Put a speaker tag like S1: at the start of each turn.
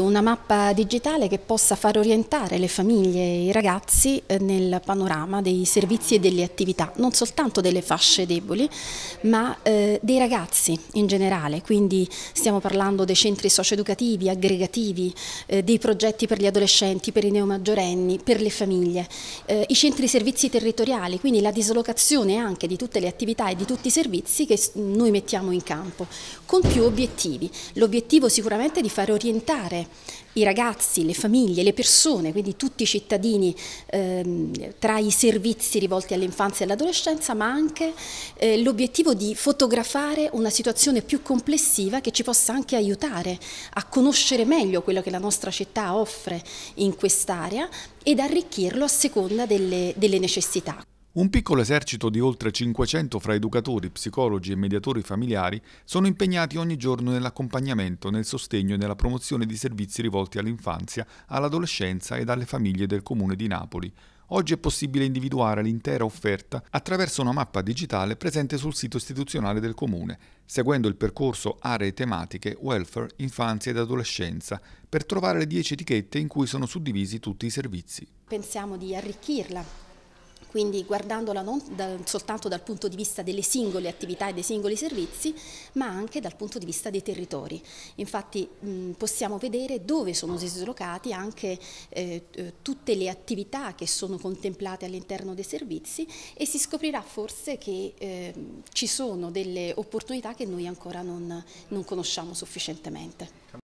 S1: una mappa digitale che possa far orientare le famiglie e i ragazzi eh, nel panorama dei servizi e delle attività, non soltanto delle fasce deboli, ma eh, dei ragazzi in generale, quindi stiamo parlando dei centri socioeducativi, aggregativi, eh, dei progetti per gli adolescenti, per i neomaggiorenni, per le famiglie, eh, i centri servizi territoriali, quindi la dislocazione anche di tutte le attività e di tutti i servizi che noi mettiamo in campo, con più obiettivi. L'obiettivo sicuramente è di far orientare i ragazzi, le famiglie, le persone, quindi tutti i cittadini ehm, tra i servizi rivolti all'infanzia e all'adolescenza, ma anche eh, l'obiettivo di fotografare una situazione più complessiva che ci possa anche aiutare a conoscere meglio quello che la nostra città offre in quest'area ed arricchirlo a seconda delle, delle necessità.
S2: Un piccolo esercito di oltre 500 fra educatori, psicologi e mediatori familiari sono impegnati ogni giorno nell'accompagnamento, nel sostegno e nella promozione di servizi rivolti all'infanzia, all'adolescenza ed alle famiglie del comune di Napoli. Oggi è possibile individuare l'intera offerta attraverso una mappa digitale presente sul sito istituzionale del Comune, seguendo il percorso Aree tematiche Welfare, Infanzia ed Adolescenza, per trovare le 10 etichette in cui sono suddivisi tutti i servizi.
S1: Pensiamo di arricchirla quindi guardandola non da, soltanto dal punto di vista delle singole attività e dei singoli servizi, ma anche dal punto di vista dei territori. Infatti mh, possiamo vedere dove sono dislocati anche eh, tutte le attività che sono contemplate all'interno dei servizi e si scoprirà forse che eh, ci sono delle opportunità che noi ancora non, non conosciamo sufficientemente.